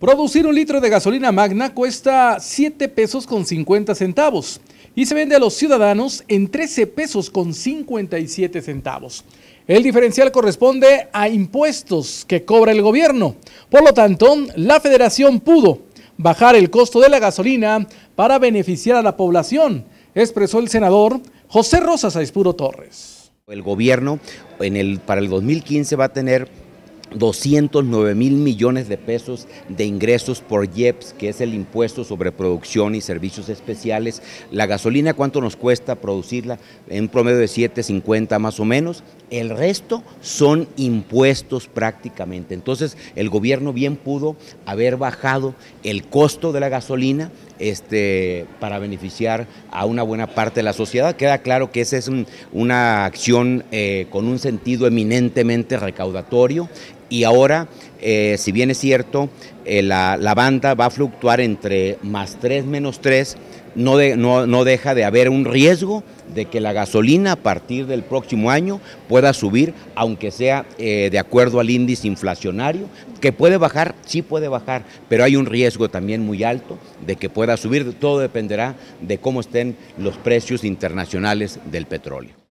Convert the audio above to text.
Producir un litro de gasolina magna cuesta 7 pesos con 50 centavos y se vende a los ciudadanos en 13 pesos con 57 centavos. El diferencial corresponde a impuestos que cobra el gobierno. Por lo tanto, la federación pudo bajar el costo de la gasolina para beneficiar a la población, expresó el senador José Rosas Aispuro Torres. El gobierno el, para el 2015 va a tener 209 mil millones de pesos de ingresos por IEPS, que es el impuesto sobre producción y servicios especiales. La gasolina, ¿cuánto nos cuesta producirla? En promedio de 7,50 más o menos. El resto son impuestos prácticamente. Entonces, el gobierno bien pudo haber bajado el costo de la gasolina este, para beneficiar a una buena parte de la sociedad. Queda claro que esa es una acción eh, con un sentido eminentemente recaudatorio y ahora, eh, si bien es cierto, eh, la, banda va a fluctuar entre más 3 menos 3, no, no, deja de haber un riesgo de que la gasolina a partir del próximo año pueda subir, aunque sea eh, de acuerdo al índice inflacionario, que puede bajar, sí puede bajar, pero hay un riesgo también muy alto de que pueda subir, todo dependerá de cómo estén los precios internacionales del petróleo.